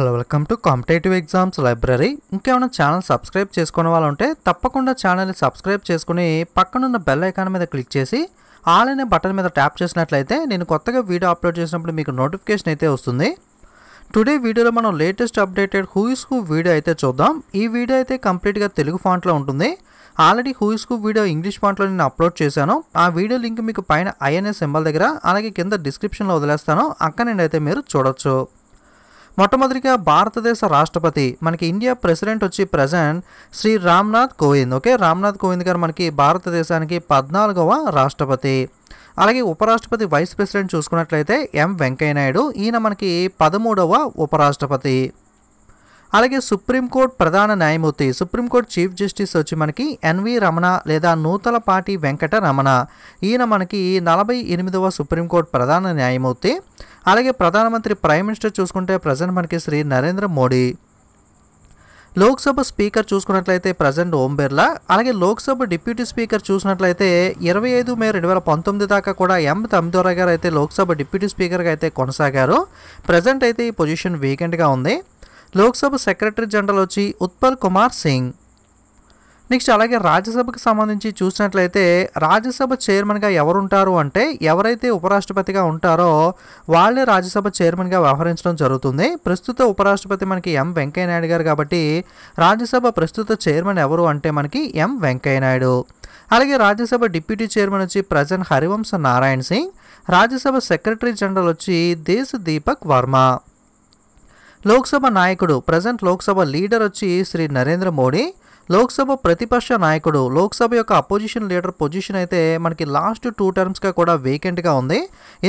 hello welcome to competitive exams library ఇంకేమైనా channel subscribe చేసుకునే వాళ్ళు ఉంటే తప్పకుండా ఛానల్ని సబ్స్క్రైబ్ చేసుకుని పక్కనున్న బెల్ ఐకాన్ మీద క్లిక్ చేసి ఆల్ అనే బటన్ మీద ట్యాప్ చేసినట్లయితే నేను కొత్తగా వీడియో అప్లోడ్ చేసినప్పుడు మీకు నోటిఫికేషన్ అయితే వస్తుంది టుడే వీడియోలో మనం latest updated who is who video అయితే చూద్దాం ఈ వీడియో అయితే కంప్లీట్గా తెలుగు ఫాంట్లో ఉంటుంది already who is who video English ఫాంట్లో నేను అప్లోడ్ చేశాను ఆ వీడియో లింక్ మీకు పైన ఐఎన్ఎస్ సింబల్ దగ్గర అలాగే కింద డిస్క్రిప్షన్లో వదిలేస్తాను అక్కడ నేను అయితే మీరు చూడొచ్చు మొట్టమొదటిగా భారతదేశ రాష్ట్రపతి మనకి ఇండియా ప్రెసిడెంట్ వచ్చి ప్రజెంట్ శ్రీ రామ్నాథ్ కోవింద్ ఓకే రామ్నాథ్ కోవింద్ గారు మనకి భారతదేశానికి పద్నాలుగవ రాష్ట్రపతి అలాగే ఉపరాష్ట్రపతి వైస్ ప్రెసిడెంట్ చూసుకున్నట్లయితే ఎం వెంకయ్యనాయుడు ఈయన మనకి పదమూడవ ఉపరాష్ట్రపతి అలాగే సుప్రీంకోర్టు ప్రధాన న్యాయమూర్తి సుప్రీంకోర్టు చీఫ్ జస్టిస్ వచ్చి మనకి ఎన్వి రమణ లేదా నూతలపాటి వెంకట రమణ ఈయన మనకి నలభై ఎనిమిదవ సుప్రీంకోర్టు ప్రధాన న్యాయమూర్తి అలాగే ప్రధానమంత్రి ప్రైమ్ మినిస్టర్ చూసుకుంటే ప్రజెంట్ మనకి శ్రీ నరేంద్ర మోడీ లోక్సభ స్పీకర్ చూసుకున్నట్లయితే ప్రజెంట్ ఓం బిర్లా అలాగే లోక్సభ డిప్యూటీ స్పీకర్ చూసినట్లయితే ఇరవై ఐదు మే రెండు వేల పంతొమ్మిది దాకా కూడా ఎం తమ్మిదోరా గారు అయితే లోక్సభ డిప్యూటీ స్పీకర్గా అయితే కొనసాగారు ప్రజెంట్ అయితే ఈ పొజిషన్ వీకెంట్గా ఉంది లోక్సభ సెక్రటరీ జనరల్ వచ్చి ఉత్పల్ కుమార్ సింగ్ నెక్స్ట్ అలాగే రాజ్యసభకు సంబంధించి చూసినట్లయితే రాజ్యసభ చైర్మన్గా ఎవరుంటారు అంటే ఎవరైతే ఉపరాష్ట్రపతిగా ఉంటారో వాళ్ళే రాజ్యసభ చైర్మన్గా వ్యవహరించడం జరుగుతుంది ప్రస్తుత ఉపరాష్ట్రపతి మనకి ఎం వెంకయ్యనాయుడు గారు కాబట్టి రాజ్యసభ ప్రస్తుత చైర్మన్ ఎవరు అంటే మనకి ఎం వెంకయ్యనాయుడు అలాగే రాజ్యసభ డిప్యూటీ చైర్మన్ వచ్చి present Harivansh Narayan Singh Rajya Sabha secretary general వచ్చి దేశ్ దీపక్ వర్మ లోక్సభ నాయకుడు ప్రజెంట్ లోక్సభ లీడర్ వచ్చి శ్రీ నరేంద్ర మోడీ లోక్సభ ప్రతిపక్ష నాయకుడు లోక్సభ యొక్క అపోజిషన్ లీడర్ పొజిషన్ అయితే మనకి లాస్ట్ టూ టర్మ్స్గా కూడా వేకెంట్గా ఉంది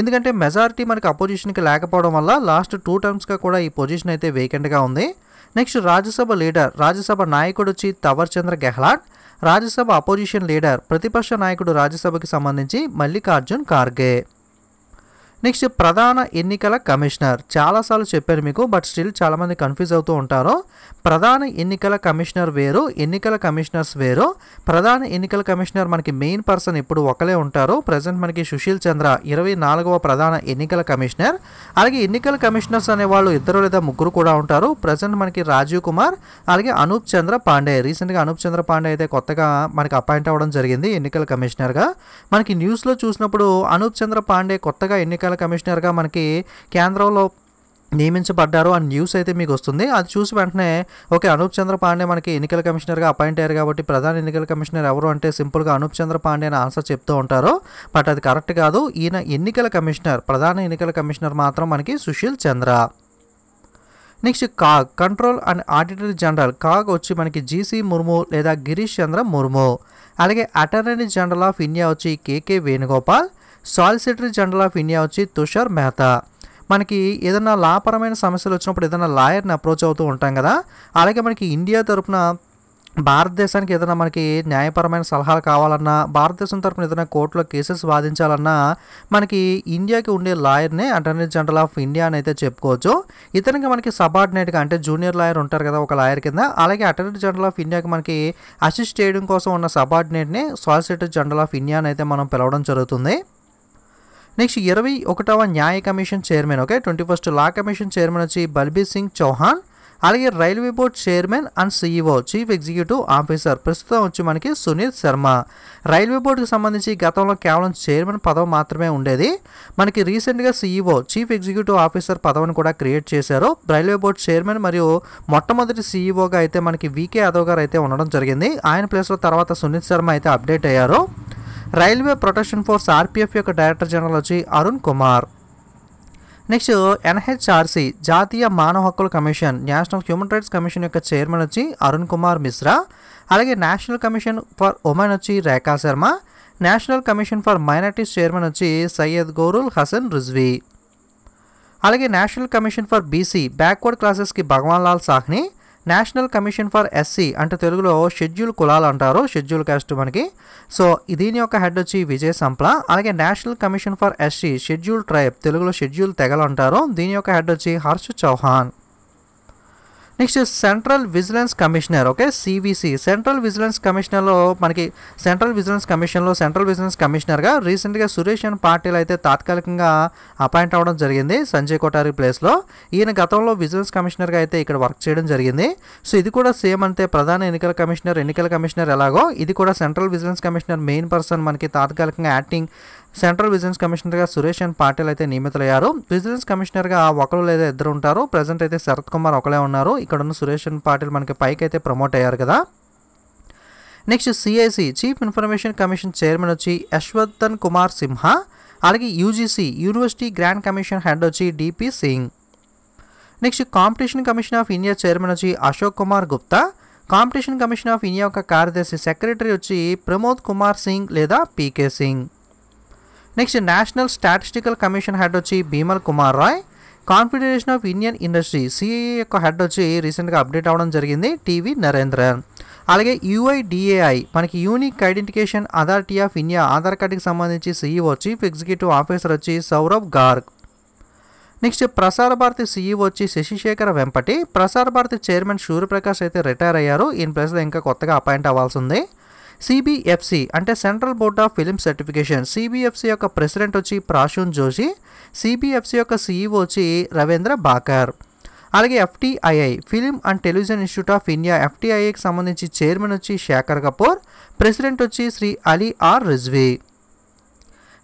ఎందుకంటే మెజారిటీ మనకి అపోజిషన్కి లేకపోవడం వల్ల లాస్ట్ టూ టర్మ్స్గా కూడా ఈ పొజిషన్ అయితే వేకెంట్గా ఉంది నెక్స్ట్ రాజ్యసభ లీడర్ రాజ్యసభ నాయకుడు వచ్చి తవర్ చంద్ర గెహ్లాట్ రాజ్యసభ అపోజిషన్ లీడర్ ప్రతిపక్ష నాయకుడు రాజ్యసభకి సంబంధించి మల్లికార్జున్ ఖార్గే నెక్స్ట్ ప్రధాన ఎన్నికల కమిషనర్ చాలాసార్లు చెప్పాను మీకు బట్ స్టిల్ చాలామంది కన్ఫ్యూజ్ అవుతూ ఉంటారు ప్రధాన ఎన్నికల కమిషనర్ వేరు ఎన్నికల కమిషనర్స్ వేరు ప్రధాన ఎన్నికల కమిషనర్ మనకి మెయిన్ పర్సన్ ఇప్పుడు ఒకలే ఉంటారు ప్రజెంట్ మనకి సుశీల్ చంద్ర ఇరవై నాలుగవ ప్రధాన ఎన్నికల కమిషనర్ అలాగే ఎన్నికల కమిషనర్స్ అనే వాళ్ళు ఇద్దరు లేదా ముగ్గురు కూడా ఉంటారు ప్రజెంట్ మనకి రాజీవ్ కుమార్ అలాగే అనూప్ చంద్ర పాండే రీసెంట్గా అనూప్ చంద్ర పాండే అయితే కొత్తగా మనకి అపాయింట్ అవ్వడం జరిగింది ఎన్నికల కమిషనర్గా మనకి న్యూస్లో చూసినప్పుడు అనూప్ చంద్ర పాండే కొత్తగా ఎన్నికల ఎన్నికల కమిషనర్గా మనకి కేంద్రంలో నియమించబడ్డారు అని న్యూస్ అయితే మీకు వస్తుంది అది చూసి వెంటనే ఓకే అనూప్ చంద్ర పాండే మనకి ఎన్నికల కమిషనర్గా అపాయింట్ అయ్యారు కాబట్టి ప్రధాన ఎన్నికల కమిషనర్ ఎవరు అంటే సింపుల్గా అనూప్ చంద్ర పాండే అని ఆన్సర్ చెప్తూ ఉంటారు బట్ అది కరెక్ట్ కాదు ఈయన ఎన్నికల కమిషనర్ ప్రధాన ఎన్నికల కమిషనర్ మాత్రం మనకి Sushil Chandra next CAG control and auditor general CAG వచ్చి మనకి జీసీ ముర్ము లేదా గిరీష్ చంద్ర ముర్ము అలాగే అటార్నీ జనరల్ ఆఫ్ ఇండియా వచ్చి K K Venugopal solicitor general of India వచ్చి తుషార్ మెహతా మనకి ఏదైనా లాపరమైన సమస్యలు వచ్చినప్పుడు ఏదైనా లాయర్ని అప్రోచ్ అవుతూ ఉంటాం కదా అలాగే మనకి ఇండియా తరపున భారతదేశానికి ఏదైనా మనకి న్యాయపరమైన సలహాలు కావాలన్నా భారతదేశం తరపున ఏదైనా కోర్టులో కేసెస్ వాదించాలన్నా మనకి ఇండియాకి ఉండే లాయర్నే అటర్నీ జనరల్ ఆఫ్ ఇండియా అని అయితే చెప్పుకోవచ్చు ఇతనికి మనకి సబార్డినేట్గా అంటే జూనియర్ లాయర్ ఉంటారు కదా ఒక లాయర్ కింద అలాగే అటర్నీ జనరల్ ఆఫ్ ఇండియాకి మనకి అసిస్ట్ చేయడం కోసం ఉన్న సబార్డినేట్ని సాలిసిటర్ జనరల్ ఆఫ్ ఇండియా అని అయితే మనం పిలవడం జరుగుతుంది నెక్స్ట్ ఇరవై ఒకటవ న్యాయ commission chairman okay twenty first law commission chairman వచ్చి బల్బీర్ సింగ్ చౌహాన్ అలాగే railway board chairman and CEO chief executive officer ప్రస్తుతం వచ్చి మనకి సునీల్ శర్మ రైల్వే బోర్డుకి సంబంధించి గతంలో కేవలం చైర్మన్ పదవి మాత్రమే ఉండేది మనకి రీసెంట్గా సీఈఓ చీఫ్ ఎగ్జిక్యూటివ్ ఆఫీసర్ పదవిని కూడా క్రియేట్ చేశారు రైల్వే బోర్డు చైర్మన్ మరియు మొట్టమొదటి సీఈఓగా అయితే మనకి వికే యాదవ్ గారు అయితే ఉండడం జరిగింది ఆయన ప్లేస్లో తర్వాత సునీల్ శర్మ అయితే అప్డేట్ అయ్యారు రైల్వే ప్రొటెక్షన్ ఫోర్స్ ఆర్పీఎఫ్ యొక్క డైరెక్టర్ జనరల్ వచ్చి అరుణ్ కుమార్ నెక్స్ట్ ఎన్హెచ్ఆర్సి జాతీయ మానవ హక్కుల commission national human rights commission యొక్క చైర్మన్ వచ్చి అరుణ్ కుమార్ మిశ్రా అలాగే నేషనల్ కమిషన్ ఫర్ ఉమెన్ వచ్చి Rekha Sharma national commission for minorities chairman వచ్చి సయ్యద్ గౌరుల్ హసన్ రిజ్వీ అలాగే national commission for BC backward క్లాసెస్కి Bhagwan Lal Sahni national commission for SC అంటే తెలుగులో షెడ్యూల్ కులాలు అంటారు షెడ్యూల్ కాస్ట్ మనకి సో దీని యొక్క హెడ్ వచ్చి విజయ్ సంప్ల అలాగే national commission for SC schedule tribe తెలుగులో షెడ్యూల్ తెగలు అంటారు దీని యొక్క హెడ్ వచ్చి Harsh Chauhan next central vigilance commissioner okay CVC central vigilance కమిషనర్లో మనకి సెంట్రల్ విజిలెన్స్ కమిషన్లో సెంట్రల్ విజిలెన్స్ కమిషనర్గా రీసెంట్గా సురేష్ అండ్ పాటిల్ అయితే తాత్కాలికంగా అపాయింట్ అవ్వడం జరిగింది సంజయ్ కోటారి ప్లేస్లో ఈయన గతంలో విజిలెన్స్ కమిషనర్గా అయితే ఇక్కడ వర్క్ చేయడం జరిగింది సో ఇది కూడా సేమ్ అంతే ప్రధాన ఎన్నికల కమిషనర్ ఎన్నికల కమిషనర్ ఎలాగో ఇది కూడా central vigilance commissioner main person మనకి తాత్కాలికంగా యాక్టింగ్ సెంట్రల్ విజిలెన్స్ కమిషనర్గా సురేష్ అండ్ పాటిల్ అయితే నియమితులయ్యారు విజిలెన్స్ కమిషనర్గా ఒకరు లేదా ఇద్దరు ఉంటారు ప్రజెంట్ అయితే శరత్ కుమార్ ఒకలే ఉన్నారు ఇక్కడ ఉన్న సురేష్ పాటిల్ మనకి పైకి అయితే ప్రమోట్ అయ్యారు కదా next CIC chief information commission chairman వచ్చి యశ్వర్ధన్ కుమార్ సింహా అలాగే UGC university grand commission head వచ్చి D P Singh next competition commission of India chairman వచ్చి Ashok Kumar Gupta competition commission of India యొక్క కార్యదర్శి సెక్రటరీ వచ్చి ప్రమోద్ కుమార్ సింగ్ లేదా P K Singh next national statistical commission head వచ్చి Bimal Kumar Roy confederation of Indian industry CIA యొక్క హెడ్ వచ్చి రీసెంట్గా అప్డేట్ అవ్వడం జరిగింది టీవీ నరేంద్ర అలాగే యుఐడిఏఐ మనకి unique identification authority of India Aadhaar కార్డుకి సంబంధించి సీఈఓ చీఫ్ ఎగ్జిక్యూటివ్ ఆఫీసర్ వచ్చి సౌరవ్ గార్గ్ నెక్స్ట్ ప్రసార భారతి సీఈఓ e వచ్చి శశిశేఖర వెంపటి ప్రసార భారతి చైర్మన్ సూర్యప్రకాష్ అయితే రిటైర్ అయ్యారు ఈయన ప్లేస్లో ఇంకా కొత్తగా అపాయింట్ అవ్వాల్సి ఉంది సిబిఎఫ్సి అంటే central board of film certification CBFC యొక్క ప్రెసిడెంట్ వచ్చి ప్రాశూన్ జోషి సిబిఎఫ్సి యొక్క సీఈఓ వచ్చి రవీంద్ర బాకర్ అలాగే FTII film and television institute of India ఎఫ్టీఐఐకి సంబంధించి చైర్మన్ వచ్చి శేఖర్ కపూర్ ప్రెసిడెంట్ వచ్చి Shri Ali R Rizvi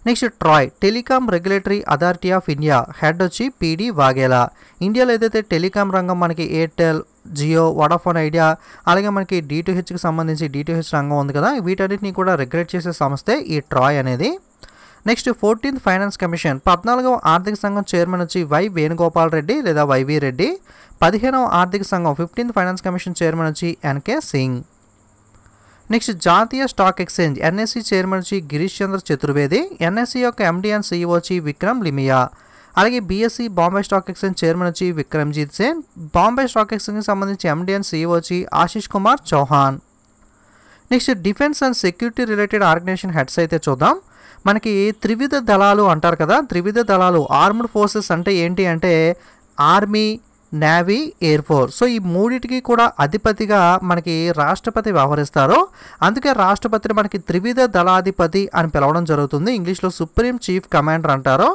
next TRAI telecom regulatory authority of India head వచ్చి పీడి వాఘేలా ఇండియాలో ఏదైతే టెలికాం రంగం మనకి ఎయిర్టెల్ జియో వడాఫోన్ ఐడియా అలాగే మనకి డిటీహెచ్కి సంబంధించి డిటిహెచ్ రంగం ఉంది కదా వీటన్నిటిని కూడా రిగ్రెట్ చేసే సంస్థే ఈ ట్రాయ్ అనేది నెక్స్ట్ ఫోర్టీన్త్ ఫైనాన్స్ కమిషన్ పద్నాలుగవ ఆర్థిక సంఘం చైర్మన్ వచ్చి వై వేణుగోపాల్ రెడ్డి లేదా వైవి రెడ్డి పదిహేనవ ఆర్థిక సంఘం ఫిఫ్టీన్త్ ఫైనాన్స్ కమిషన్ చైర్మన్ వచ్చి ఎన్కే సింగ్ నెక్స్ట్ జాతీయ స్టాక్ ఎక్స్చేంజ్ ఎన్ఎస్సి చైర్మన్ వచ్చి గిరీష్ చంద్ర చతుర్వేది ఎన్ఎస్సి e యొక్క ఎండి అండ్ సిఇఓ వచ్చి విక్రమ్ లిమియా అలాగే BSC Bombay stock exchange chairman వచ్చి విక్రమ్జీత్ సేన్ బాంబే స్టాక్ ఎక్స్చేంజ్కి సంబంధించి ఎండి అండ్ సీఈఓ వచ్చి Ashish Kumar Chauhan next defence and security related organisation heads అయితే చూద్దాం మనకి త్రివిధ దళాలు అంటారు కదా త్రివిధ దళాలు ఆర్మ్డ్ ఫోర్సెస్ అంటే ఏంటి అంటే army navy air force so ఈ మూడిటికి కూడా అధిపతిగా మనకి రాష్ట్రపతి వ్యవహరిస్తారు అందుకే రాష్ట్రపతిని మనకి త్రివిధ దళాధిపతి అని పిలవడం జరుగుతుంది ఇంగ్లీష్లో సుప్రీం చీఫ్ కమాండర్ అంటారు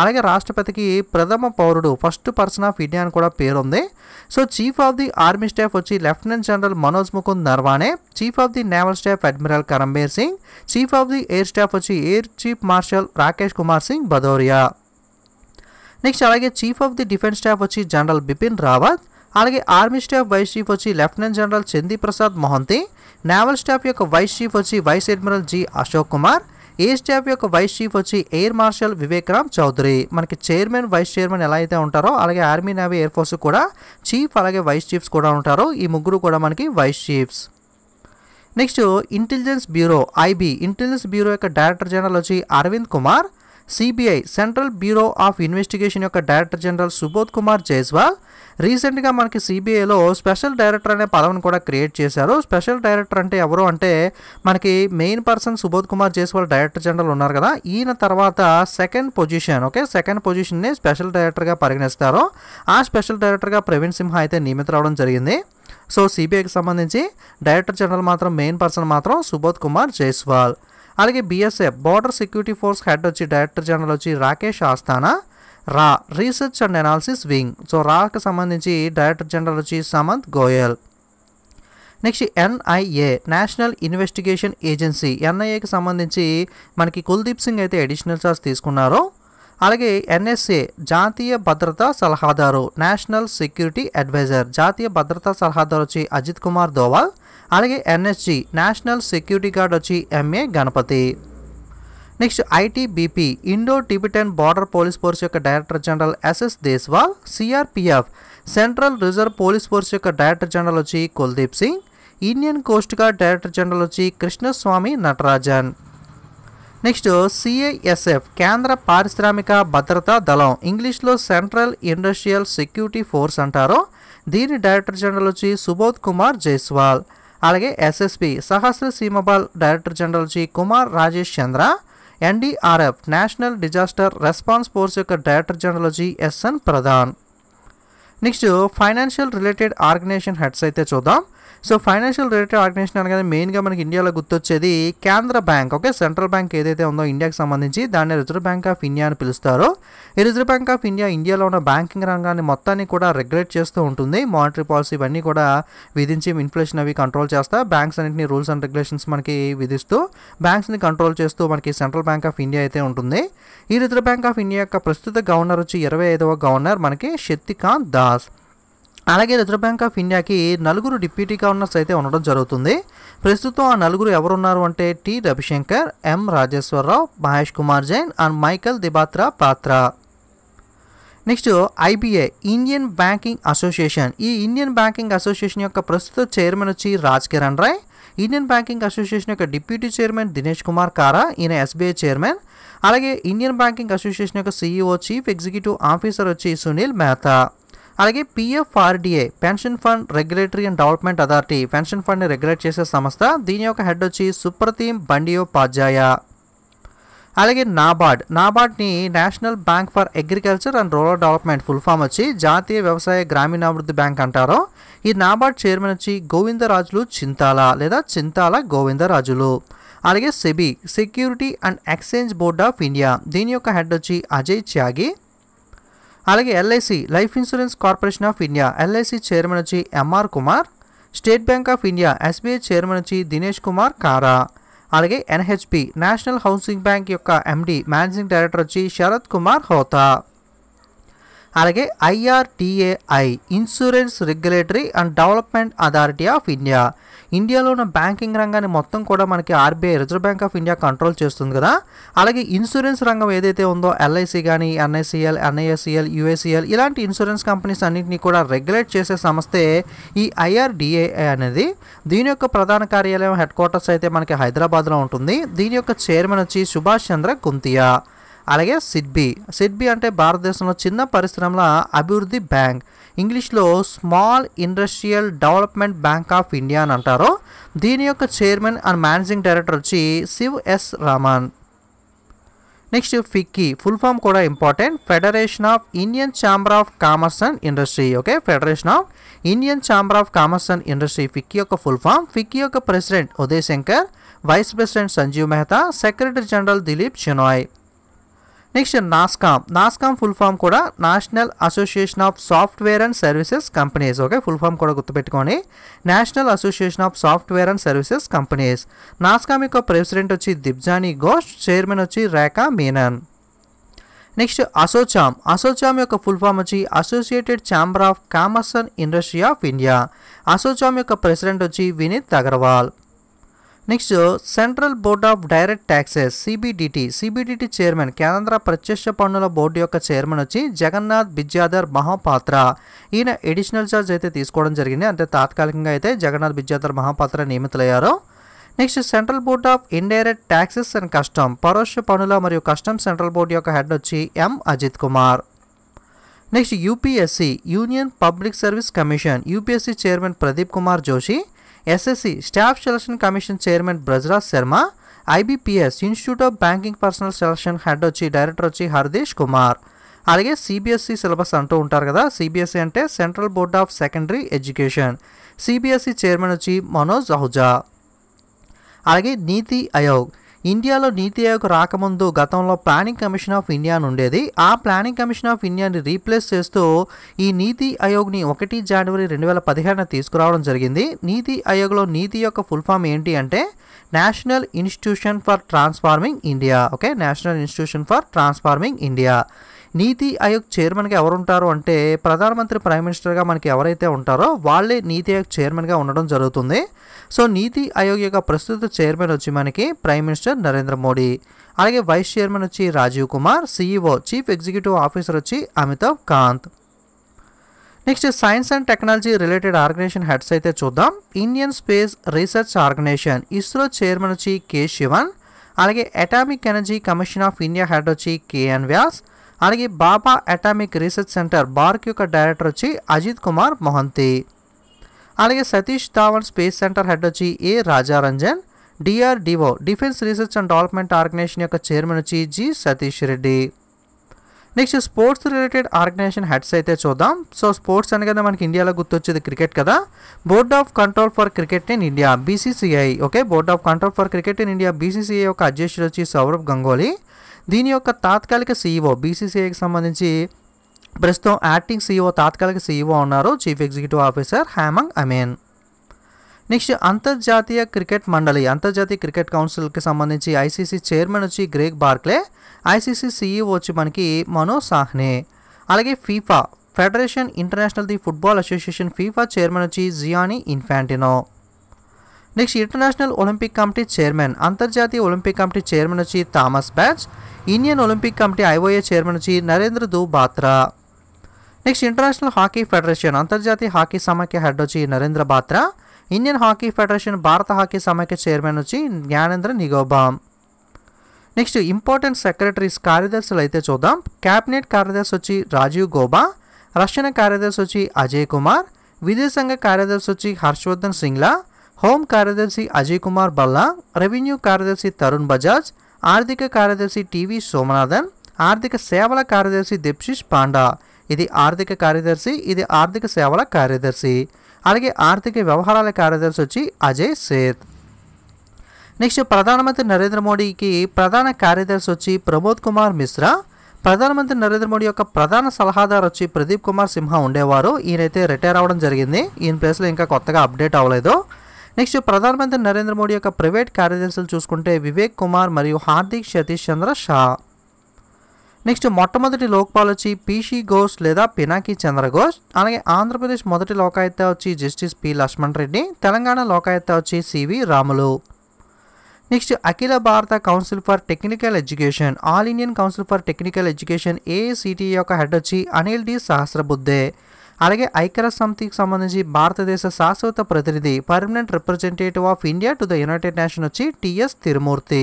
అలాగే రాష్ట్రపతికి ప్రథమ పౌరుడు ఫస్ట్ పర్సన్ ఆఫ్ ఇండియా అని కూడా పేరుంది so chief of the army staff వచ్చి lieutenant general Manoj Mukund Naravane chief of the naval staff admiral Karambir Singh chief of the air staff వచ్చి air chief marshal Rakesh Kumar Singh Bhadauria next అలాగే chief of the defence staff వచ్చి general Bipin Rawat అలాగే army staff vice chief వచ్చి lieutenant general Chandi Prasad Mohanty naval staff యొక్క vice chief వచ్చి vice admiral G Ashok Kumar ఏ staff యొక్క vice chief వచ్చి air marshal Vivek Ram Chaudhari మనకి చైర్మన్ వైస్ చైర్మన్ ఎలా అయితే ఉంటారో అలాగే ఆర్మీ నేవీ ఎయిర్ ఫోర్స్ కూడా చీఫ్ అలాగే వైస్ చీఫ్స్ కూడా ఉంటారు ఈ ముగ్గురు కూడా మనకి vice chiefs next intelligence bureau IB intelligence bureau యొక్క డైరెక్టర్ జనరల్ వచ్చి Arvind Kumar CBI central bureau of investigation యొక్క డైరెక్టర్ జనరల్ సుబోధ్ కుమార్ జైస్వాల్ రీసెంట్గా మనకి సిబిఐలో స్పెషల్ డైరెక్టర్ అనే పదవిని కూడా క్రియేట్ చేశారు స్పెషల్ డైరెక్టర్ అంటే ఎవరు అంటే మనకి main person Subodh Kumar Jaiswal director general ఉన్నారు కదా ఈయన తర్వాత సెకండ్ పొజిషన్ ఓకే సెకండ్ పొజిషన్ని స్పెషల్ డైరెక్టర్గా పరిగణిస్తారు ఆ స్పెషల్ డైరెక్టర్గా ప్రవీణ్ సింహ అయితే రావడం జరిగింది సో సిబిఐకి సంబంధించి డైరెక్టర్ జనరల్ మాత్రం మెయిన్ పర్సన్ మాత్రం సుబోధ్ కుమార్ జైస్వాల్ అలాగే BSF border security force head వచ్చి డైరెక్టర్ జనరల్ వచ్చి రాకేష్ ఆస్థానా రా research and analysis wing so రాకి సంబంధించి డైరెక్టర్ జనరల్ వచ్చి Samant Goel next NIA national investigation agency ఎన్ఐఏకి సంబంధించి మనకి కుల్దీప్ సింగ్ అయితే అడిషనల్ చార్జ్ తీసుకున్నారు అలాగే ఎన్ఎస్ఏ జాతీయ భద్రతా సలహాదారు నేషనల్ సెక్యూరిటీ అడ్వైజర్ జాతీయ భద్రతా సలహాదారు వచ్చి అజిత్ కుమార్ దోవాల్ అలాగే ఎన్ఎస్జి నేషనల్ సెక్యూరిటీ గార్డ్ వచ్చి M A Ganapathy next ITBP Indo Tibetan border police force యొక్క director general S S Deswal CRPF central reserve police force యొక్క డైరెక్టర్ జనరల్ వచ్చి Kuldeep Singh Indian coast guard director general వచ్చి కృష్ణస్వామి నటరాజన్ నెక్స్ట్ సిఐఎస్ఎఫ్ కేంద్ర పారిశ్రామిక భద్రతా దళం ఇంగ్లీష్లో సెంట్రల్ ఇండస్ట్రియల్ సెక్యూరిటీ ఫోర్స్ అంటారు దీని డైరెక్టర్ జనరల్ వచ్చి సుబోధ్ కుమార్ జైస్వాల్ అలాగే SSP Sashastra Seema Bal director general G Kumar Rajesh Chandra NDRF national disaster response force యొక్క director general G S N Pradhan next financial related organisation heads అయితే చూద్దాం సో ఫైనాన్షియల్ రిలేటెడ్ ఆర్గనైజేషన్ అనగానే మెయిన్గా మనకి ఇండియాలో గుర్తొచ్చేది కేంద్ర బ్యాంక్ ఓకే సెంట్రల్ బ్యాంక్ ఏదైతే ఉందో ఇండియాకి సంబంధించి దాన్ని రిజర్వ్ బ్యాంక్ ఆఫ్ ఇండియా అని పిలుస్తారు ఈ రిజర్వ్ బ్యాంక్ ఆఫ్ ఇండియా ఇండియాలో ఉన్న బ్యాంకింగ్ రంగాన్ని మొత్తాన్ని కూడా రెగ్యులేట్ చేస్తూ ఉంటుంది మానిటరీ పాలసీ ఇవన్నీ కూడా విధించి ఇన్ఫ్లేషన్ అవి కంట్రోల్ చేస్తా బ్యాంక్స్ అన్నింటినీ రూల్స్ అండ్ రెగ్యులేషన్స్ మనకి విధిస్తూ బ్యాంక్స్ని కంట్రోల్ చేస్తూ మనకి సెంట్రల్ బ్యాంక్ ఆఫ్ ఇండియా అయితే ఉంటుంది ఈ రిజర్వ్ బ్యాంక్ ఆఫ్ ఇండియా యొక్క ప్రస్తుత గవర్నర్ వచ్చి ఇరవై ఐదవ గవర్నర్ మనకి శక్తికాంత్ దాస్ అలాగే రిజర్వ్ బ్యాంక్ ఆఫ్ ఇండియాకి నలుగురు డిప్యూటీ గవర్నర్స్ అయితే ఉండడం జరుగుతుంది ప్రస్తుతం ఆ నలుగురు ఎవరున్నారు అంటే T Ravi Shankar M Rajeshwar Rao Mahesh Kumar Jain and Michael Debabrata Patra next IBI Indian banking association ఈ ఇండియన్ బ్యాంకింగ్ అసోసియేషన్ యొక్క ప్రస్తుత చైర్మన్ వచ్చి Raj Kiran Rai Indian banking association యొక్క డిప్యూటీ చైర్మన్ దినేష్ కుమార్ కారా ఈయన ఎస్బీఐ చైర్మన్ అలాగే ఇండియన్ బ్యాంకింగ్ అసోసియేషన్ యొక్క సీఈఓ చీఫ్ ఎగ్జిక్యూటివ్ ఆఫీసర్ వచ్చి సునీల్ మెహతా అలాగే PFRDA pension fund regulatory and development authority pension ఫండ్ని రెగ్యులేట్ చేసే సంస్థ దీని యొక్క హెడ్ వచ్చి సుప్రతీం బండియోపాధ్యాయ అలాగే నాబార్డ్ నాబార్డ్ని national bank for agriculture and rural development full form వచ్చి జాతీయ వ్యవసాయ గ్రామీణాభివృద్ధి బ్యాంక్ అంటారు ఈ నాబార్డ్ చైర్మన్ వచ్చి గోవిందరాజులు చింతాల లేదా చింతాల గోవిందరాజులు అలాగే SEBI security and exchange board of India దీని యొక్క హెడ్ వచ్చి అజయ్ త్యాగి అలాగే LIC life insurance corporation of India LIC chairman వచ్చి M R Kumar state bank of India SBI chairman వచ్చి దినేష్ కుమార్ కారా అలాగే ఎన్హెచ్పి నేషనల్ హౌసింగ్ బ్యాంక్ యొక్క ఎండి మేనేజింగ్ డైరెక్టర్ వచ్చి శరత్ కుమార్ హోతా అలాగే IRDAI insurance regulatory and development authority of India ఇండియాలో ఉన్న బ్యాంకింగ్ రంగాన్ని మొత్తం కూడా మనకి RBI reserve bank of India control చేస్తుంది కదా అలాగే ఇన్సూరెన్స్ రంగం ఏదైతే ఉందో ఎల్ఐసి కానీ ఎన్ఐసిఎల్ ఎన్ఐఎస్సిఎల్ యుఎస్ఈఎల్ ఇలాంటి ఇన్సూరెన్స్ కంపెనీస్ అన్నింటినీ కూడా రెగ్యులేట్ చేసే సంస్థే ఈ ఐఆర్డిఏఐ అనేది దీని యొక్క ప్రధాన కార్యాలయం హెడ్ క్వార్టర్స్ అయితే మనకి హైదరాబాద్లో ఉంటుంది దీని యొక్క చైర్మన్ వచ్చి సుభాష్ చంద్ర కుంతియా అలాగే సిడ్బి సిడ్బి అంటే భారతదేశంలో చిన్న పరిశ్రమల అభివృద్ధి బ్యాంక్ ఇంగ్లీష్లో small industrial development bank of India అని అంటారు దీని యొక్క చైర్మన్ అండ్ మేనేజింగ్ డైరెక్టర్ వచ్చి Shiv S Raman next FICCI full form కూడా important federation of Indian chamber of commerce and industry okay federation of Indian chamber of commerce and industry FICCI యొక్క full form FICCI యొక్క president Uday Shankar vice president Sanjiv Mehta secretary general Dilip Chenoy next NASSCOM NASSCOM full form కూడా national association of software and services companies okay full form కూడా గుర్తుపెట్టుకోండి national association of software and services companies NASSCOM యొక్క president వచ్చి Debjani Ghosh chairman వచ్చి Rekha Menon next ASSOCHAM ASSOCHAM యొక్క full form వచ్చి associated chamber of commerce and industry of India ASSOCHAM యొక్క president వచ్చి Vineet Agarwal next central board of direct taxes CBDT CBDT chairman కేంద్ర ప్రత్యక్ష పన్నుల బోర్డు యొక్క చైర్మన్ వచ్చి జగన్నాథ్ బిద్యాధర్ మహాపాత్ర ఈయన ఎడిషనల్ ఛార్జ్ అయితే తీసుకోవడం జరిగింది అంటే తాత్కాలికంగా అయితే జగన్నాథ్ బిద్యాధర్ మహాపాత్ర నియమితులయ్యారు next central board of indirect taxes and custom పరోక్ష పనుల మరియు కస్టమ్ సెంట్రల్ బోర్డు యొక్క హెడ్ వచ్చి M Ajit Kumar next UPSC union public service commission UPSC chairman Pradeep Kumar Joshi SSC staff selection commission chairman Brajraj Sharma IBPS institute of banking personnel selection head వచ్చి director వచ్చి హర్దేశ్ కుమార్ అలాగే CBSE e syllabus అంటూ ఉంటారు కదా సిబిఎస్ఈ e అంటే central board of secondary education CBSE chairman వచ్చి మనోజ్ అహుజా అలాగే నీతి ఆయోగ్ ఇండియాలో నీతి ఆయోగ్ రాకముందు గతంలో ప్లానింగ్ కమిషన్ ఆఫ్ ఇండియా ఉండేది ఆ ప్లానింగ్ కమిషన్ ఆఫ్ ఇండియాని రీప్లేస్ చేస్తూ ఈ నీతి ఆయోగ్ని ఒకటి జనవరి రెండు వేల పదిహేడున తీసుకురావడం జరిగింది నీతి ఆయోగ్లో నీతి యొక్క ఫుల్ ఫామ్ ఏంటి అంటే national institution for transforming India okay national institution for transforming India Niti Aayog చైర్మన్గా ఎవరుంటారు అంటే ప్రధానమంత్రి ప్రైమ్ మినిస్టర్గా మనకి ఎవరైతే ఉంటారో వాళ్ళే నీతి ఆయోగ్ చైర్మన్గా ఉండడం జరుగుతుంది సో నీతి ఆయోగ్ యొక్క ప్రస్తుత చైర్మన్ వచ్చి మనకి ప్రైమ్ మినిస్టర్ నరేంద్ర మోడీ అలాగే వైస్ చైర్మన్ వచ్చి Rajiv Kumar CEO chief executive officer వచ్చి Amitabh Kant next science and technology related organisation heads అయితే చూద్దాం Indian space research organisation ISRO chairman వచ్చి కే శివన్ అలాగే atomic energy commission of India head వచ్చి కేఎన్ వ్యాస్ అరే Bhabha atomic research centre BARC కి యొక్క డైరెక్టర్ వచ్చి అజిత్ కుమార్ మహంతి అరే Satish Dhawan space centre head వచ్చి A Rajarajan DRDO defence research and development organisation యొక్క చైర్మన్ వచ్చి G Satish Reddy next sports related organisation heads అయితే చూద్దాం సో స్పోర్ట్స్ అన్నగనే మనకి ఇండియాలో గుర్తు వచ్చేది క్రికెట్ కదా board of control for cricket in India BCCI okay board of control for cricket in India BCCI యొక్క అడ్జస్టర్ వచ్చి సౌరవ్ గంగోలి దీని యొక్క తాత్కాలిక సీఈఓ బీసీసీఐకి e సంబంధించి ప్రస్తుతం యాక్టింగ్ సీఈఓ e తాత్కాలిక సీఈఓ e ఉన్నారు chief executive officer Hemang Amin next అంతర్జాతీయ క్రికెట్ మండలి అంతర్జాతీయ క్రికెట్ కౌన్సిల్కి సంబంధించి ఐసీసీ చైర్మన్ వచ్చి గ్రేగ్ బార్క్లే ఐసీసీ సీఈఓ వచ్చి మనకి మనో సాహ్నే అలాగే FIFA federation international the football association FIFA chairman వచ్చి Gianni Infantino next international Olympic committee chairman అంతర్జాతీయ ఒలింపిక్ కమిటీ చైర్మన్ వచ్చి Thomas Bach Indian Olympic committee IOA chairman వచ్చి నరేంద్ర దు Batra next international hockey federation అంతర్జాతీయ hockey సమాఖ్య హెడ్ వచ్చి Narendra Batra Indian hockey federation భారత hockey సమాఖ్య చైర్మన్ వచ్చి Gyanendra Ningombam next important secretaries కార్యదర్శులు అయితే చూద్దాం క్యాబినెట్ కార్యదర్శి వచ్చి రాజీవ్ గోబా రక్షణ కార్యదర్శి వచ్చి అజయ్ కుమార్ విదేశాంగ కార్యదర్శి వచ్చి హర్షవర్ధన్ సింగ్లా హోం కార్యదర్శి అజయ్ కుమార్ బల్లా రెవెన్యూ కార్యదర్శి తరుణ్ బజాజ్ ఆర్థిక కార్యదర్శి టీవీ సోమనాథన్ ఆర్థిక సేవల కార్యదర్శి దిప్శిష్ పాండా ఇది ఆర్థిక కార్యదర్శి ఇది ఆర్థిక సేవల కార్యదర్శి అలాగే ఆర్థిక వ్యవహారాల కార్యదర్శి వచ్చి అజయ్ సేత్ నెక్స్ట్ ప్రధానమంత్రి నరేంద్ర మోడీకి ప్రధాన కార్యదర్శి వచ్చి ప్రమోద్ కుమార్ మిశ్రా ప్రధానమంత్రి నరేంద్ర మోడీ యొక్క ప్రధాన సలహాదారు వచ్చి ప్రదీప్ కుమార్ సింహ ఉండేవారు ఈయనైతే రిటైర్ అవ్వడం జరిగింది ఈయన ప్లేస్లో ఇంకా కొత్తగా అప్డేట్ అవ్వలేదు నెక్స్ట్ ప్రధానమంత్రి నరేంద్ర మోడీ యొక్క ప్రైవేట్ కార్యదర్శులు చూసుకుంటే వివేక్ కుమార్ మరియు హార్దిక్ సతీష్ చంద్ర షా నెక్స్ట్ మొట్టమొదటి లోక్పాల్ వచ్చి పీషీ ఘోష్ లేదా పినాకి చంద్ర ఘోష్ అలాగే ఆంధ్రప్రదేశ్ మొదటి లోకాయుక్త వచ్చి జస్టిస్ పి లక్ష్మణ్ రెడ్డి తెలంగాణ లోకాయుక్త వచ్చి సివి రాములు నెక్స్ట్ అఖిల భారత council for technical education all Indian council for technical education AICTE యొక్క హెడ్ వచ్చి అనిల్ డి సహస్రబుద్దే అలాగే ఐక్యరాజ్య సమితికి సంబంధించి భారతదేశ శాశ్వత ప్రతినిధి permanent representative of India to the united nation వచ్చి టిఎస్ తిరుమూర్తి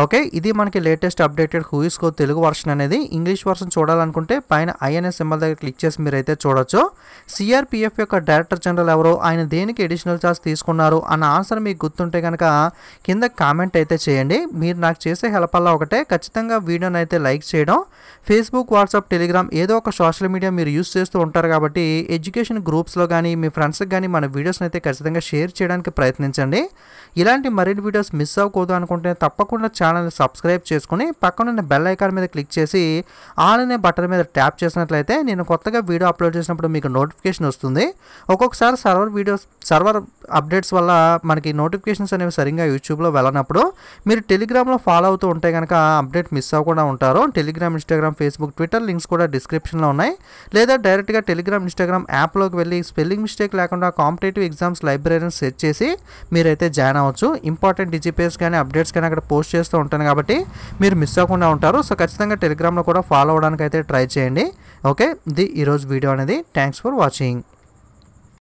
ఓకే ఇది మనకి లేటెస్ట్ అప్డేటెడ్ హూయిస్ కో తెలుగు వర్షన్ అనేది ఇంగ్లీష్ వర్షన్ చూడాలనుకుంటే పైన ఐఎన్ఎస్ సింబల్ దగ్గర క్లిక్ చేసి మీరు అయితే చూడొచ్చు సిఆర్పిఎఫ్ యొక్క డైరెక్టర్ జనరల్ ఎవరో ఆయన దేనికి అడిషనల్ ఛార్జ్ తీసుకున్నారు అన్న ఆన్సర్ మీకు గుర్తుంటే కనుక కింద కామెంట్ అయితే చేయండి మీరు నాకు చేసే హెల్ప్ అలా ఒకటే ఖచ్చితంగా వీడియోని అయితే లైక్ చేయడం ఫేస్బుక్ వాట్సాప్ టెలిగ్రామ్ ఏదో ఒక సోషల్ మీడియా మీరు యూస్ చేస్తూ ఉంటారు కాబట్టి ఎడ్యుకేషన్ గ్రూప్స్లో కానీ మీ ఫ్రెండ్స్కి కానీ మన వీడియోస్ని అయితే ఖచ్చితంగా షేర్ చేయడానికి ప్రయత్నించండి ఇలాంటి మరిన్ని వీడియోస్ మిస్ అవ్వకూడదు అనుకుంటే తప్పకుండా ఛానల్ ఛానల్ని సబ్స్క్రైబ్ చేసుకుని పక్కనున్న బెల్ ఐకాన్ మీద క్లిక్ చేసి ఆల్ అనే బటన్ మీద ట్యాప్ చేసినట్లయితే నేను కొత్తగా వీడియో అప్లోడ్ చేసినప్పుడు మీకు నోటిఫికేషన్ వస్తుంది ఒక్కొక్కసారి సర్వర్ వీడియోస్ సర్వర్ అప్డేట్స్ వల్ల మనకి నోటిఫికేషన్స్ అనేవి సరిగ్గా యూట్యూబ్లో వెళ్ళినప్పుడు మీరు టెలిగ్రామ్లో ఫాలో అవుతూ ఉంటే కనుక అప్డేట్ మిస్ అవ్వకుండా ఉంటారు Telegram Instagram Facebook Twitter links కూడా డిస్క్రిప్షన్లో ఉన్నాయి లేదా డైరెక్ట్గా టెలిగ్రామ్ ఇన్స్టాగ్రామ్ యాప్లోకి వెళ్ళి స్పెల్లింగ్ మిస్టేక్ లేకుండా కాంపిటేటివ్ ఎగ్జామ్స్ లైబ్రరీని సెట్ చేసి మీరైతే జాయిన్ అవ్వచ్చు ఇంపార్టెంట్ డిజిపేస్ కానీ అప్డేట్స్ కానీ అక్కడ పోస్ట్ చేస్తూ ఉంటుంది కాబట్టి మీరు మిస్ అవ్వకుండా ఉంటారు సో ఖచ్చితంగా టెలిగ్రామ్లో కూడా ఫాలో అవ్వడానికి అయితే ట్రై చేయండి ఓకే ఇది ఈరోజు వీడియో అనేది థ్యాంక్స్ ఫర్ వాచింగ్